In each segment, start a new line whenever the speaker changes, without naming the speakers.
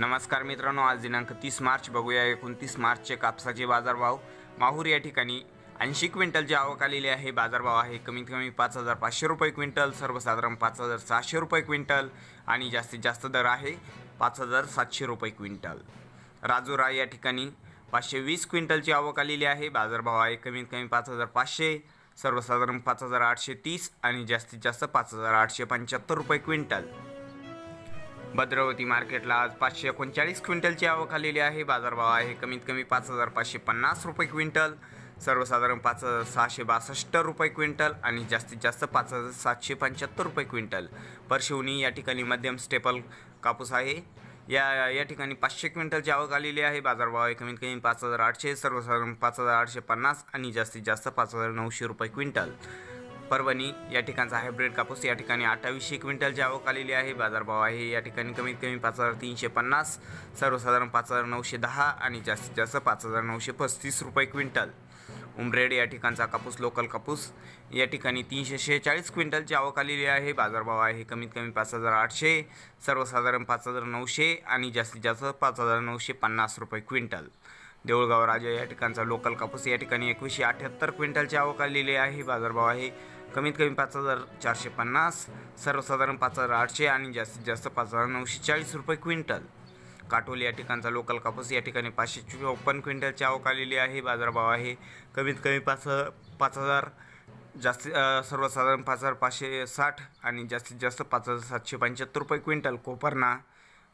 नमस्कार मित्रांनो आज दिनांक तीस मार्च बघूया एकोणतीस मार्चचे कापसाचे बाजारभाव माहूर या ठिकाणी ऐंशी क्विंटलची आवक आलेली आहे बाजारभाव आहे कमीत कमी पाच हजार पाचशे रुपये क्विंटल सर्वसाधारण पाच हजार सहाशे रुपये क्विंटल आणि जास्तीत जास्त दर आहे पाच हजार सातशे रुपये क्विंटल राय या ठिकाणी पाचशे वीस क्विंटलची आवक आलेली आहे बाजारभाव आहे कमीत कमी पाच हजार पाचशे सर्वसाधारण पाच हजार आठशे तीस आणि जास्तीत जास्त पाच हजार आठशे पंच्याहत्तर रुपये क्विंटल भद्रवती मार्केटला आज पाचशे एकोणचाळीस क्विंटलची आवक आलेली आहे बाजारभाव आहे कमीत कमी पाच हजार पाचशे पन्नास रुपये क्विंटल सर्वसाधारण पाच हजार सहाशे बासष्ट रुपये क्विंटल आणि जास्तीत जास्त पाच हजार सातशे पंच्याहत्तर रुपये क्विंटल परशिवनी या ठिकाणी मध्यम स्टेपल कापूस आहे या या ठिकाणी पाचशे क्विंटलची आवक आलेली आहे बाजारभाव आहे कमीत कमी पाच हजार आठशे सर्वसाधारण पाच हजार आठशे पन्नास आणि जास्तीत जास्त पाच हजार नऊशे रुपये क्विंटल परभणी या ठिकाणचा हायब्रिड कापूस या ठिकाणी अठ्ठावीसशे क्विंटलची आवक आलेली आहे बाजारभाव आहे या ठिकाणी कमीत कमी पाच हजार तीनशे पन्नास सर्वसाधारण पाच हजार नऊशे दहा आणि जास्तीत जास्त पाच हजार नऊशे पस्तीस रुपये क्विंटल उमरेड या ठिकाणचा कापूस लोकल कापूस या ठिकाणी तीनशे शेहेचाळीस क्विंटलची आवक आलेली आहे बाजारभाव आहे कमीत कमी पाच हजार आठशे सर्वसाधारण पाच हजार नऊशे आणि जास्तीत जास्त पाच हजार नऊशे पन्नास रुपये क्विंटल देऊळगाव राजा या ठिकाणचा लोकल कापूस या ठिकाणी एकवीसशे अठ्याहत्तर क्विंटलची आवक आलेली आहे बाजारभाव आहे कमीत कमी पाच हजार चारशे पन्नास सर्वसाधारण पाच हजार आठशे आणि जास्तीत जास्त पाच हजार नऊशे चाळीस रुपये क्विंटल काटोल या ठिकाणचा लोकल कापूस या ठिकाणी पाचशे चौपन्न क्विंटलची आवक आलेली आहे बाजारभाव आहे कमीत कमी पाच पाच हजार जास्तीत सर्वसाधारण पाच हजार पाचशे साठ आणि जास्तीत जास्त पाच हजार सातशे पंच्याहत्तर रुपये क्विंटल कोपरना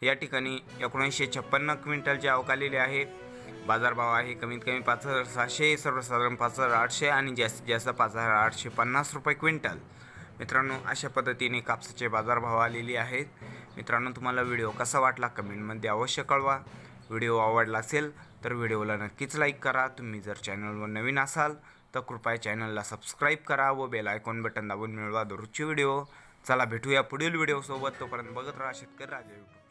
या ठिकाणी एकोणीसशे छप्पन्न क्विंटलची आवक आलेली आहे बाजारभाव आहे कमीत कमी पाच हजार सहाशे सर्वसाधारण पाच हजार आठशे आणि जास्तीत जास्त पाच हजार आठशे पन्नास रुपये क्विंटल मित्रांनो अशा पद्धतीने कापसाचे बाजारभाव आलेले आहेत मित्रांनो तुम्हाला व्हिडिओ कसा वाटला कमेंटमध्ये अवश्य कळवा व्हिडिओ आवडला असेल तर व्हिडिओला नक्कीच लाईक करा तुम्ही जर चॅनलवर नवीन असाल तर कृपया चॅनलला सबस्क्राईब करा व बेल आयकॉन बटन दाबून मिळवा दररोजचे व्हिडिओ चला भेटूया पुढील व्हिडिओसोबत तोपर्यंत बघत राहा शेतकरी राजा